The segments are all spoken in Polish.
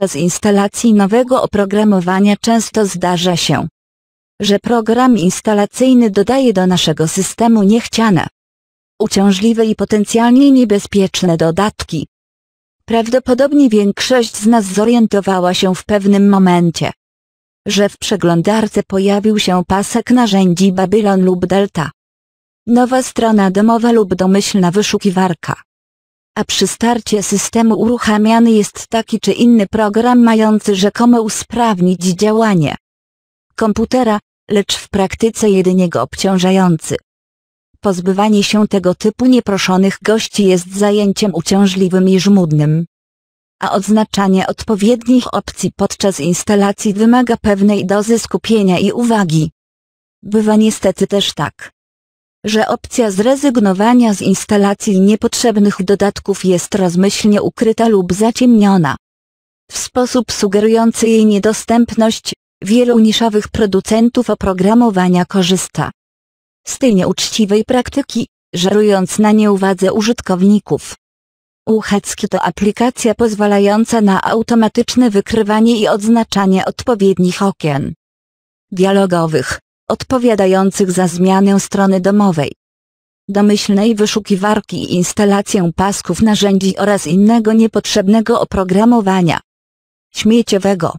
Z instalacji nowego oprogramowania często zdarza się, że program instalacyjny dodaje do naszego systemu niechciane, uciążliwe i potencjalnie niebezpieczne dodatki. Prawdopodobnie większość z nas zorientowała się w pewnym momencie, że w przeglądarce pojawił się pasek narzędzi Babylon lub Delta. Nowa strona domowa lub domyślna wyszukiwarka a przy starcie systemu uruchamiany jest taki czy inny program mający rzekomo usprawnić działanie komputera, lecz w praktyce jedynie go obciążający. Pozbywanie się tego typu nieproszonych gości jest zajęciem uciążliwym i żmudnym. A odznaczanie odpowiednich opcji podczas instalacji wymaga pewnej dozy skupienia i uwagi. Bywa niestety też tak, że opcja zrezygnowania z instalacji niepotrzebnych dodatków jest rozmyślnie ukryta lub zaciemniona. W sposób sugerujący jej niedostępność, wielu niszowych producentów oprogramowania korzysta z tej nieuczciwej praktyki, żerując na nieuwadze użytkowników. Uchecki to aplikacja pozwalająca na automatyczne wykrywanie i odznaczanie odpowiednich okien dialogowych, odpowiadających za zmianę strony domowej, domyślnej wyszukiwarki instalację pasków narzędzi oraz innego niepotrzebnego oprogramowania śmieciowego.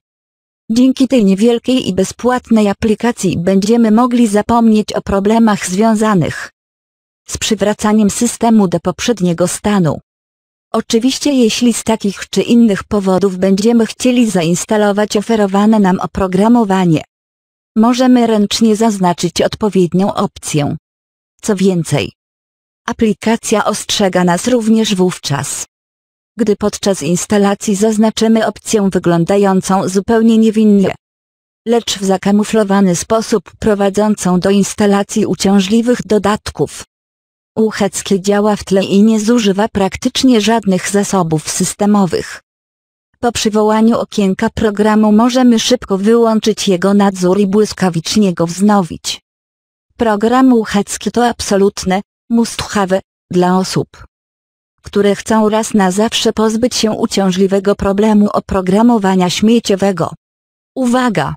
Dzięki tej niewielkiej i bezpłatnej aplikacji będziemy mogli zapomnieć o problemach związanych z przywracaniem systemu do poprzedniego stanu. Oczywiście jeśli z takich czy innych powodów będziemy chcieli zainstalować oferowane nam oprogramowanie, Możemy ręcznie zaznaczyć odpowiednią opcję. Co więcej, aplikacja ostrzega nas również wówczas, gdy podczas instalacji zaznaczymy opcję wyglądającą zupełnie niewinnie, lecz w zakamuflowany sposób prowadzącą do instalacji uciążliwych dodatków. Ucheckie działa w tle i nie zużywa praktycznie żadnych zasobów systemowych. Po przywołaniu okienka programu możemy szybko wyłączyć jego nadzór i błyskawicznie go wznowić. Program uchadzki to absolutne, must have, dla osób, które chcą raz na zawsze pozbyć się uciążliwego problemu oprogramowania śmieciowego. Uwaga!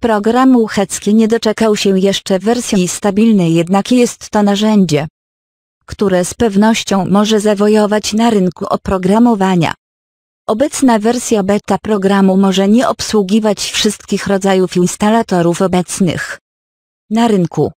Program uchadzki nie doczekał się jeszcze wersji stabilnej jednak jest to narzędzie, które z pewnością może zawojować na rynku oprogramowania. Obecna wersja beta programu może nie obsługiwać wszystkich rodzajów instalatorów obecnych na rynku.